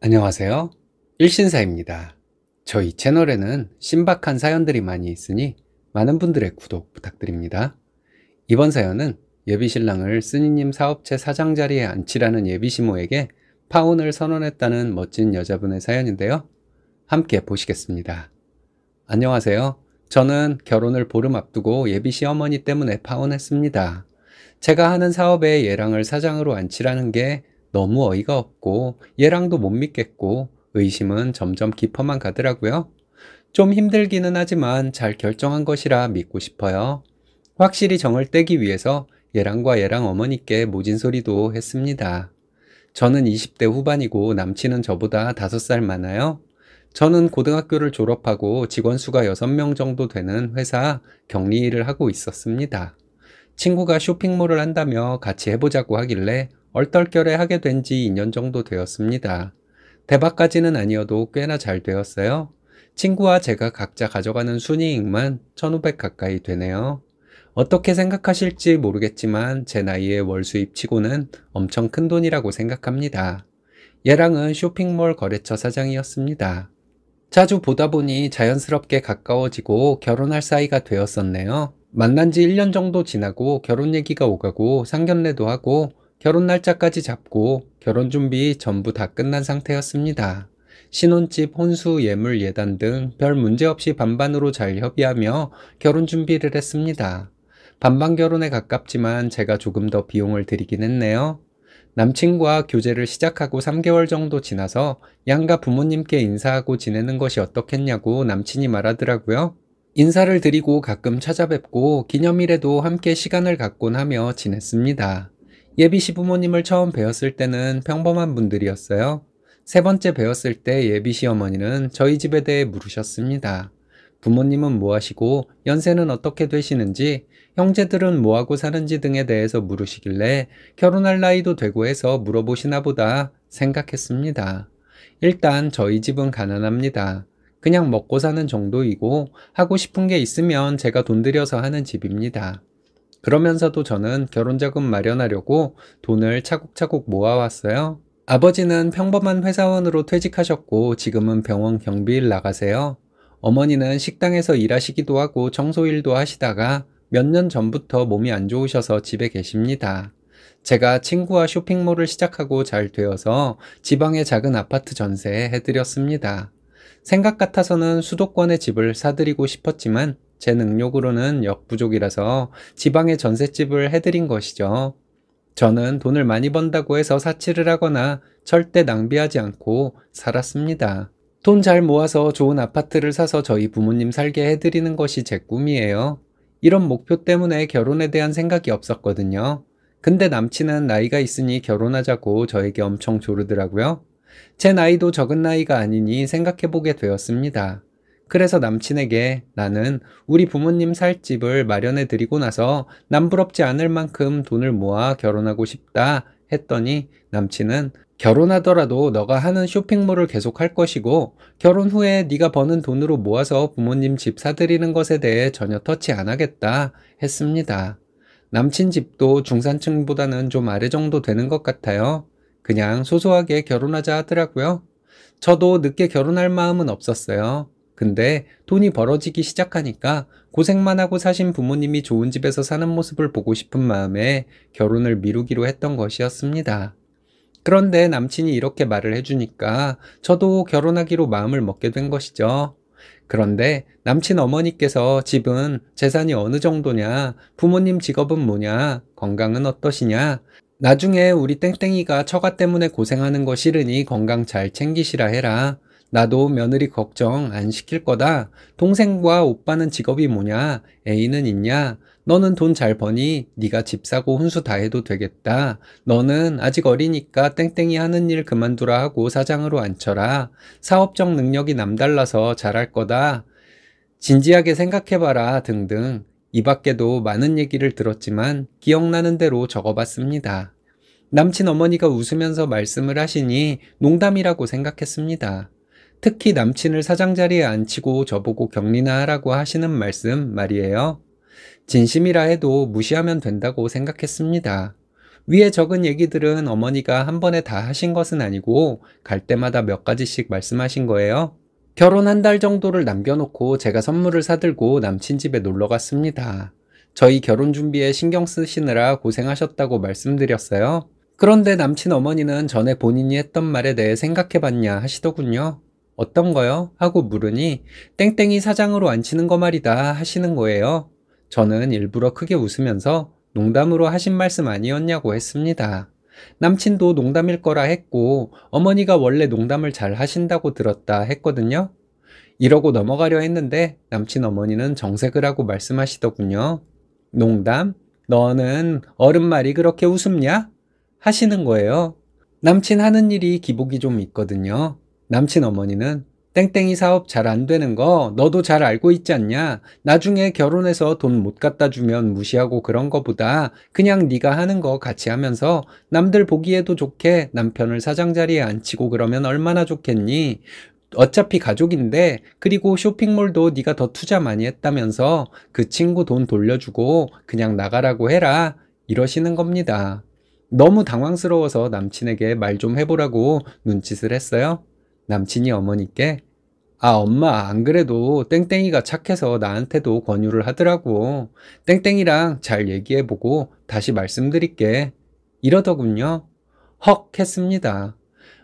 안녕하세요. 일신사입니다. 저희 채널에는 신박한 사연들이 많이 있으니 많은 분들의 구독 부탁드립니다. 이번 사연은 예비신랑을 스니님 사업체 사장 자리에 앉히라는 예비신모에게 파혼을 선언했다는 멋진 여자분의 사연인데요. 함께 보시겠습니다. 안녕하세요. 저는 결혼을 보름 앞두고 예비시어머니 때문에 파혼했습니다. 제가 하는 사업에 예랑을 사장으로 앉히라는 게 너무 어이가 없고 얘랑도 못 믿겠고 의심은 점점 깊어만 가더라고요. 좀 힘들기는 하지만 잘 결정한 것이라 믿고 싶어요. 확실히 정을 떼기 위해서 얘랑과 얘랑 어머니께 모진 소리도 했습니다. 저는 20대 후반이고 남친은 저보다 5살 많아요. 저는 고등학교를 졸업하고 직원 수가 6명 정도 되는 회사 격리 일을 하고 있었습니다. 친구가 쇼핑몰을 한다며 같이 해보자고 하길래 얼떨결에 하게 된 지 2년 정도 되었습니다. 대박까지는 아니어도 꽤나 잘 되었어요. 친구와 제가 각자 가져가는 순이익만 1500 가까이 되네요. 어떻게 생각하실지 모르겠지만 제 나이에 월 수입 치고는 엄청 큰 돈이라고 생각합니다. 얘랑은 쇼핑몰 거래처 사장이었습니다. 자주 보다 보니 자연스럽게 가까워지고 결혼할 사이가 되었었네요. 만난 지 1년 정도 지나고 결혼 얘기가 오가고 상견례도 하고 결혼 날짜까지 잡고 결혼 준비 전부 다 끝난 상태였습니다. 신혼집, 혼수, 예물, 예단 등 별 문제 없이 반반으로 잘 협의하며 결혼 준비를 했습니다. 반반 결혼에 가깝지만 제가 조금 더 비용을 드리긴 했네요. 남친과 교제를 시작하고 3개월 정도 지나서 양가 부모님께 인사하고 지내는 것이 어떻겠냐고 남친이 말하더라고요. 인사를 드리고 가끔 찾아뵙고 기념일에도 함께 시간을 갖곤 하며 지냈습니다. 예비 시부모님을 처음 뵈었을 때는 평범한 분들이었어요. 세 번째 뵈었을때 예비 시어머니는 저희 집에 대해 물으셨습니다. 부모님은 뭐 하시고 연세는 어떻게 되시는지 형제들은 뭐 하고 사는지 등에 대해서 물으시길래 결혼할 나이도 되고 해서 물어보시나 보다 생각했습니다. 일단 저희 집은 가난합니다. 그냥 먹고 사는 정도이고 하고 싶은 게 있으면 제가 돈 들여서 하는 집입니다. 그러면서도 저는 결혼자금 마련하려고 돈을 차곡차곡 모아왔어요. 아버지는 평범한 회사원으로 퇴직하셨고 지금은 병원 경비일 나가세요. 어머니는 식당에서 일하시기도 하고 청소일도 하시다가 몇 년 전부터 몸이 안 좋으셔서 집에 계십니다. 제가 친구와 쇼핑몰을 시작하고 잘 되어서 지방의 작은 아파트 전세 해드렸습니다. 생각 같아서는 수도권에 집을 사드리고 싶었지만 제 능력으로는 역부족이라서 지방에 전셋집을 해드린 것이죠. 저는 돈을 많이 번다고 해서 사치를 하거나 절대 낭비하지 않고 살았습니다. 돈 잘 모아서 좋은 아파트를 사서 저희 부모님 살게 해드리는 것이 제 꿈이에요. 이런 목표 때문에 결혼에 대한 생각이 없었거든요. 근데 남친은 나이가 있으니 결혼하자고 저에게 엄청 조르더라고요. 제 나이도 적은 나이가 아니니 생각해보게 되었습니다. 그래서 남친에게 나는 우리 부모님 살 집을 마련해 드리고 나서 남부럽지 않을 만큼 돈을 모아 결혼하고 싶다 했더니 남친은 결혼하더라도 너가 하는 쇼핑몰을 계속 할 것이고 결혼 후에 네가 버는 돈으로 모아서 부모님 집 사드리는 것에 대해 전혀 터치 안 하겠다 했습니다. 남친 집도 중산층보다는 좀 아래 정도 되는 것 같아요. 그냥 소소하게 결혼하자 하더라고요. 저도 늦게 결혼할 마음은 없었어요. 근데 돈이 벌어지기 시작하니까 고생만 하고 사신 부모님이 좋은 집에서 사는 모습을 보고 싶은 마음에 결혼을 미루기로 했던 것이었습니다. 그런데 남친이 이렇게 말을 해주니까 저도 결혼하기로 마음을 먹게 된 것이죠. 그런데 남친 어머니께서 집은 재산이 어느 정도냐, 부모님 직업은 뭐냐, 건강은 어떠시냐, 나중에 우리 땡땡이가 처가 때문에 고생하는 거 싫으니 건강 잘 챙기시라 해라. 나도 며느리 걱정 안 시킬 거다. 동생과 오빠는 직업이 뭐냐? 애인은 있냐? 너는 돈 잘 버니? 네가 집 사고 혼수 다 해도 되겠다. 너는 아직 어리니까 땡땡이 하는 일 그만두라 하고 사장으로 앉혀라. 사업적 능력이 남달라서 잘할 거다. 진지하게 생각해봐라 등등 이 밖에도 많은 얘기를 들었지만 기억나는 대로 적어봤습니다. 남친 어머니가 웃으면서 말씀을 하시니 농담이라고 생각했습니다. 특히 남친을 사장 자리에 앉히고 저보고 격리나 하라고 하시는 말씀 말이에요. 진심이라 해도 무시하면 된다고 생각했습니다. 위에 적은 얘기들은 어머니가 한 번에 다 하신 것은 아니고 갈 때마다 몇 가지씩 말씀하신 거예요. 결혼 한 달 정도를 남겨놓고 제가 선물을 사들고 남친 집에 놀러 갔습니다. 저희 결혼 준비에 신경 쓰시느라 고생하셨다고 말씀드렸어요. 그런데 남친 어머니는 전에 본인이 했던 말에 대해 생각해 봤냐 하시더군요. 어떤 거요? 하고 물으니 땡땡이 사장으로 앉히는 거 말이다 하시는 거예요. 저는 일부러 크게 웃으면서 농담으로 하신 말씀 아니었냐고 했습니다. 남친도 농담일 거라 했고 어머니가 원래 농담을 잘 하신다고 들었다 했거든요. 이러고 넘어가려 했는데 남친 어머니는 정색을 하고 말씀하시더군요. 농담? 너는 어른말이 그렇게 웃음냐? 하시는 거예요. 남친 하는 일이 기복이 좀 있거든요. 남친 어머니는 땡땡이 사업 잘 안 되는 거 너도 잘 알고 있지 않냐? 나중에 결혼해서 돈 못 갖다 주면 무시하고 그런 거보다 그냥 네가 하는 거 같이 하면서 남들 보기에도 좋게 남편을 사장 자리에 앉히고 그러면 얼마나 좋겠니? 어차피 가족인데 그리고 쇼핑몰도 네가 더 투자 많이 했다면서 그 친구 돈 돌려주고 그냥 나가라고 해라 이러시는 겁니다. 너무 당황스러워서 남친에게 말 좀 해보라고 눈짓을 했어요. 남친이 어머니께 아, 엄마, 안 그래도 땡땡이가 착해서 나한테도 권유를 하더라고. 땡땡이랑 잘 얘기해보고 다시 말씀드릴게. 이러더군요. 헉 했습니다.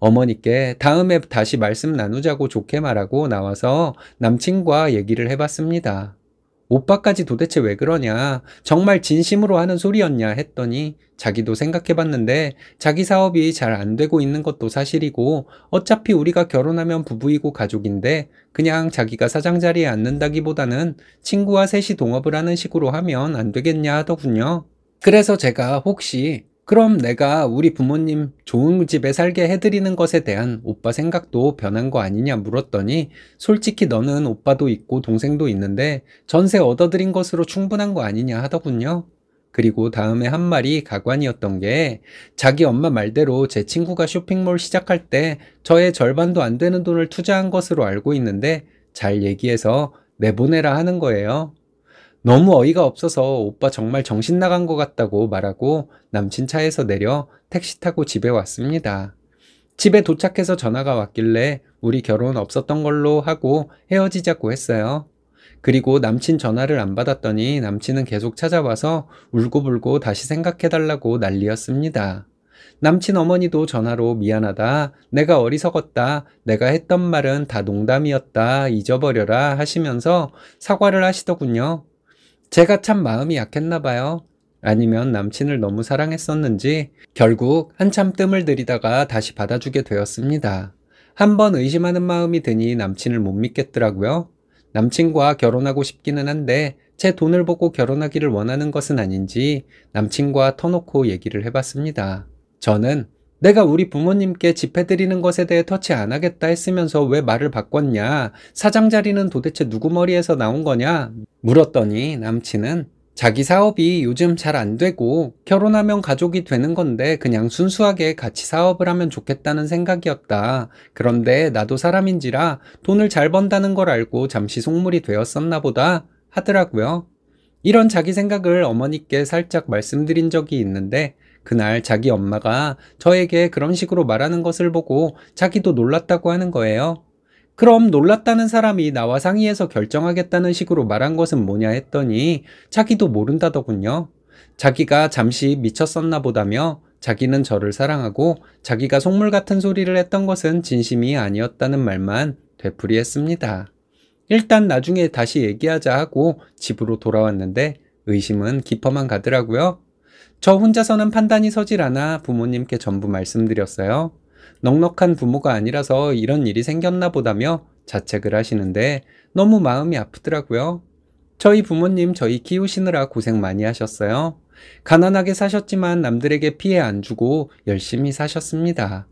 어머니께 다음에 다시 말씀 나누자고 좋게 말하고 나와서 남친과 얘기를 해봤습니다. 오빠까지 도대체 왜 그러냐? 정말 진심으로 하는 소리였냐? 했더니 자기도 생각해 봤는데 자기 사업이 잘 안 되고 있는 것도 사실이고 어차피 우리가 결혼하면 부부이고 가족인데 그냥 자기가 사장 자리에 앉는다기보다는 친구와 셋이 동업을 하는 식으로 하면 안 되겠냐 하더군요. 그래서 제가 혹시 그럼 내가 우리 부모님 좋은 집에 살게 해드리는 것에 대한 오빠 생각도 변한 거 아니냐 물었더니 솔직히 너는 오빠도 있고 동생도 있는데 전세 얻어드린 것으로 충분한 거 아니냐 하더군요. 그리고 다음에 한 말이 가관이었던 게 자기 엄마 말대로 제 친구가 쇼핑몰 시작할 때 저의 절반도 안 되는 돈을 투자한 것으로 알고 있는데 잘 얘기해서 내보내라 하는 거예요. 너무 어이가 없어서 오빠 정말 정신 나간 것 같다고 말하고 남친 차에서 내려 택시 타고 집에 왔습니다. 집에 도착해서 전화가 왔길래 우리 결혼 없었던 걸로 하고 헤어지자고 했어요. 그리고 남친 전화를 안 받았더니 남친은 계속 찾아와서 울고불고 다시 생각해달라고 난리였습니다. 남친 어머니도 전화로 미안하다, 내가 어리석었다, 내가 했던 말은 다 농담이었다, 잊어버려라 하시면서 사과를 하시더군요. 제가 참 마음이 약했나 봐요. 아니면 남친을 너무 사랑했었는지 결국 한참 뜸을 들이다가 다시 받아주게 되었습니다. 한번 의심하는 마음이 드니 남친을 못 믿겠더라고요. 남친과 결혼하고 싶기는 한데 제 돈을 보고 결혼하기를 원하는 것은 아닌지 남친과 터놓고 얘기를 해봤습니다. 저는 내가 우리 부모님께 집해드리는 것에 대해 터치 안 하겠다 했으면서 왜 말을 바꿨냐? 사장 자리는 도대체 누구 머리에서 나온 거냐? 물었더니 남친은 자기 사업이 요즘 잘 안 되고 결혼하면 가족이 되는 건데 그냥 순수하게 같이 사업을 하면 좋겠다는 생각이었다. 그런데 나도 사람인지라 돈을 잘 번다는 걸 알고 잠시 속물이 되었었나 보다 하더라고요. 이런 자기 생각을 어머니께 살짝 말씀드린 적이 있는데 그날 자기 엄마가 저에게 그런 식으로 말하는 것을 보고 자기도 놀랐다고 하는 거예요. 그럼 놀랐다는 사람이 나와 상의해서 결정하겠다는 식으로 말한 것은 뭐냐 했더니 자기도 모른다더군요. 자기가 잠시 미쳤었나 보다며 자기는 저를 사랑하고 자기가 속물 같은 소리를 했던 것은 진심이 아니었다는 말만 되풀이했습니다. 일단 나중에 다시 얘기하자 하고 집으로 돌아왔는데 의심은 깊어만 가더라고요. 저 혼자서는 판단이 서질 않아 부모님께 전부 말씀드렸어요. 넉넉한 부모가 아니라서 이런 일이 생겼나 보다며 자책을 하시는데 너무 마음이 아프더라고요. 저희 부모님 저희 키우시느라 고생 많이 하셨어요. 가난하게 사셨지만 남들에게 피해 안 주고 열심히 사셨습니다.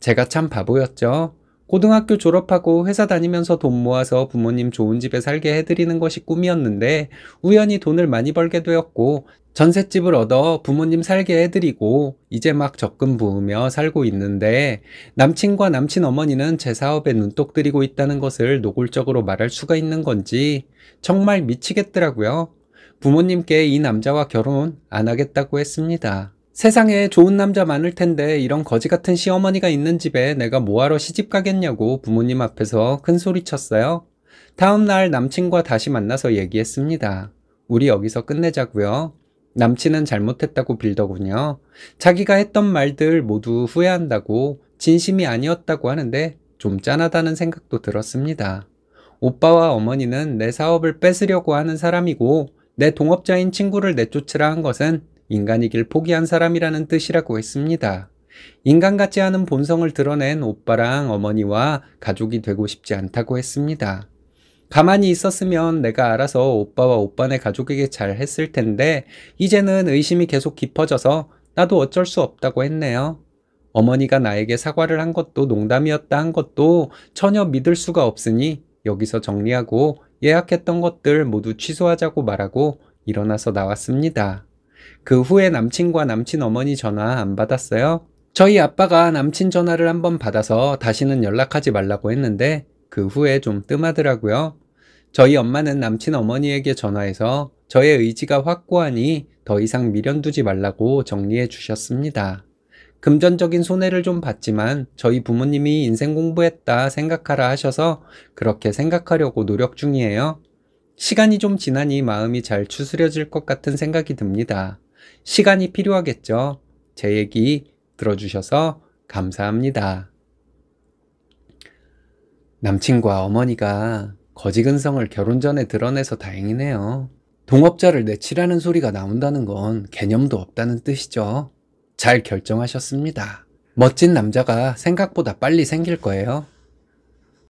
제가 참 바보였죠. 고등학교 졸업하고 회사 다니면서 돈 모아서 부모님 좋은 집에 살게 해드리는 것이 꿈이었는데 우연히 돈을 많이 벌게 되었고 전셋집을 얻어 부모님 살게 해드리고 이제 막 적금 부으며 살고 있는데 남친과 남친 어머니는 제 사업에 눈독 들이고 있다는 것을 노골적으로 말할 수가 있는 건지 정말 미치겠더라고요. 부모님께 이 남자와 결혼 안 하겠다고 했습니다. 세상에 좋은 남자 많을 텐데 이런 거지 같은 시어머니가 있는 집에 내가 뭐하러 시집 가겠냐고 부모님 앞에서 큰 소리 쳤어요. 다음날 남친과 다시 만나서 얘기했습니다. 우리 여기서 끝내자고요. 남친은 잘못했다고 빌더군요. 자기가 했던 말들 모두 후회한다고 진심이 아니었다고 하는데 좀 짠하다는 생각도 들었습니다. 오빠와 어머니는 내 사업을 뺏으려고 하는 사람이고 내 동업자인 친구를 내쫓으라 한 것은 인간이길 포기한 사람이라는 뜻이라고 했습니다. 인간 같지 않은 본성을 드러낸 오빠랑 어머니와 가족이 되고 싶지 않다고 했습니다. 가만히 있었으면 내가 알아서 오빠와 오빠네 가족에게 잘 했을 텐데 이제는 의심이 계속 깊어져서 나도 어쩔 수 없다고 했네요. 어머니가 나에게 사과를 한 것도 농담이었다 한 것도 전혀 믿을 수가 없으니 여기서 정리하고 예약했던 것들 모두 취소하자고 말하고 일어나서 나왔습니다. 그 후에 남친과 남친 어머니 전화 안 받았어요? 저희 아빠가 남친 전화를 한번 받아서 다시는 연락하지 말라고 했는데 그 후에 좀 뜸하더라고요. 저희 엄마는 남친 어머니에게 전화해서 저의 의지가 확고하니 더 이상 미련 두지 말라고 정리해 주셨습니다. 금전적인 손해를 좀 봤지만 저희 부모님이 인생 공부했다 생각하라 하셔서 그렇게 생각하려고 노력 중이에요. 시간이 좀 지나니 마음이 잘 추스려질 것 같은 생각이 듭니다. 시간이 필요하겠죠. 제 얘기 들어주셔서 감사합니다. 남친과 어머니가 거지근성을 결혼 전에 드러내서 다행이네요. 동업자를 내치라는 소리가 나온다는 건 개념도 없다는 뜻이죠. 잘 결정하셨습니다. 멋진 남자가 생각보다 빨리 생길 거예요.